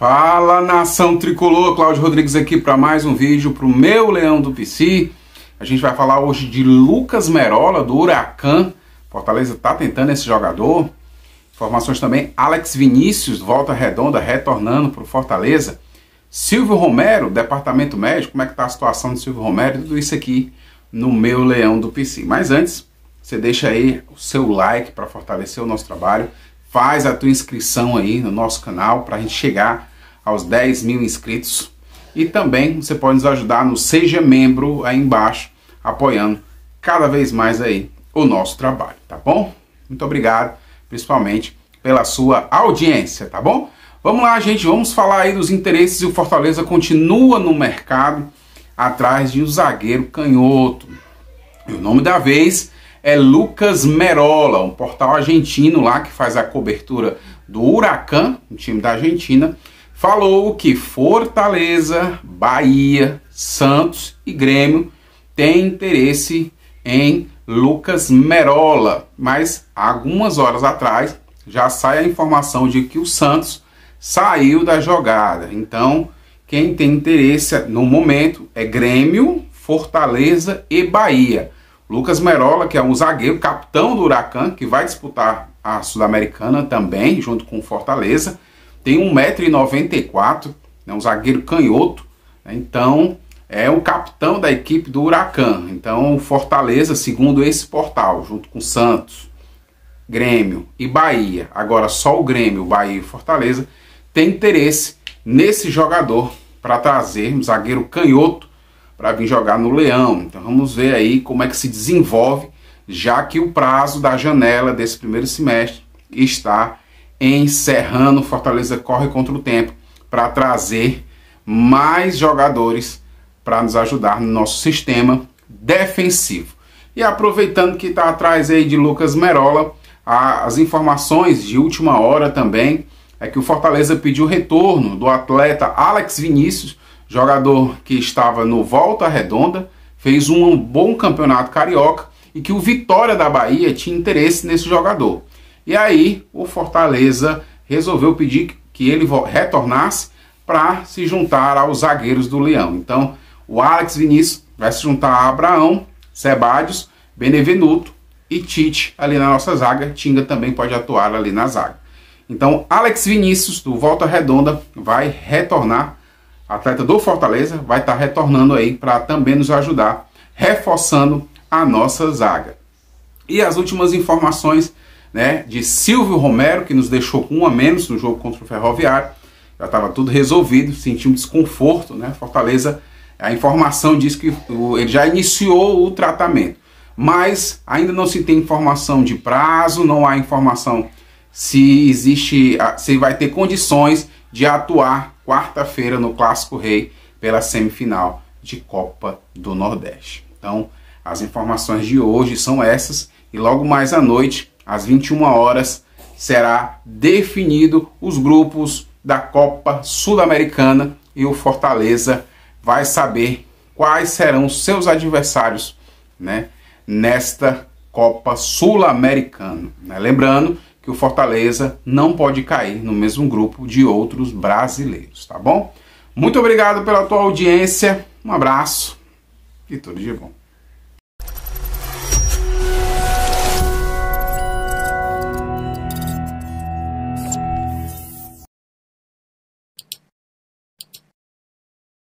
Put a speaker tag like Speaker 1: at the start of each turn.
Speaker 1: Fala nação tricolor, Cláudio Rodrigues aqui para mais um vídeo para o meu Leão do PC. A gente vai falar hoje de Lucas Merola do Huracan. Fortaleza está tentando esse jogador. Informações também: Alex Vinícius, volta redonda, retornando para o Fortaleza. Silvio Romero, departamento médico. Como é que está a situação do Silvio Romero? Tudo isso aqui no meu Leão do PC. Mas antes, você deixa aí o seu like para fortalecer o nosso trabalho. Faz a tua inscrição aí no nosso canal para a gente chegar aos 10 mil inscritos. E também você pode nos ajudar no Seja Membro aí embaixo, apoiando cada vez mais aí o nosso trabalho, tá bom? Muito obrigado, principalmente pela sua audiência, tá bom? Vamos lá, gente, vamos falar aí dos interesses e o Fortaleza continua no mercado atrás de um zagueiro canhoto. E o nome da vez é Lucas Merola, um portal argentino lá que faz a cobertura do Huracan, um time da Argentina, falou que Fortaleza, Bahia, Santos e Grêmio têm interesse em Lucas Merola, mas algumas horas atrás já sai a informação de que o Santos saiu da jogada. Então, quem tem interesse no momento é Grêmio, Fortaleza e Bahia. Lucas Merola, que é um zagueiro, capitão do Huracan, que vai disputar a Sul-Americana também, junto com Fortaleza tem 1,94m, é né, um zagueiro canhoto, né, então é o capitão da equipe do Huracan. Então, Fortaleza, segundo esse portal, junto com Santos, Grêmio e Bahia, agora só o Grêmio, Bahia e Fortaleza, tem interesse nesse jogador para trazer um zagueiro canhoto para vir jogar no Leão. Então vamos ver aí como é que se desenvolve, já que o prazo da janela desse primeiro semestre está em Serrano, Fortaleza corre contra o tempo para trazer mais jogadores para nos ajudar no nosso sistema defensivo. E aproveitando que está atrás aí de Lucas Merola, as informações de última hora também é que o Fortaleza pediu retorno do atleta Alex Vinícius, jogador que estava no Volta Redonda, fez um bom campeonato carioca e que o Vitória da Bahia tinha interesse nesse jogador. E aí o Fortaleza resolveu pedir que ele retornasse para se juntar aos zagueiros do Leão. Então o Alex Vinícius vai se juntar a Abraão, Sebadios, Benevenuto e Tite ali na nossa zaga. Tinga também pode atuar ali na zaga. Então Alex Vinícius do Volta Redonda vai retornar atleta do Fortaleza, vai estar tá retornando aí para também nos ajudar, reforçando a nossa zaga. E as últimas informações né, de Silvio Romero, que nos deixou com um a menos no jogo contra o Ferroviário. Já estava tudo resolvido, senti um desconforto, né? Fortaleza, a informação diz que ele já iniciou o tratamento, mas ainda não se tem informação de prazo, não há informação se existe, se vai ter condições de atuar quarta-feira no Clássico Rei pela semifinal de Copa do Nordeste. Então, as informações de hoje são essas e logo mais à noite às 21 horas, será definido os grupos da Copa Sul-Americana e o Fortaleza vai saber quais serão seus adversários, né, nesta Copa Sul-Americana. Né? Lembrando que o Fortaleza não pode cair no mesmo grupo de outros brasileiros, tá bom? Muito obrigado pela tua audiência, um abraço e tudo de bom.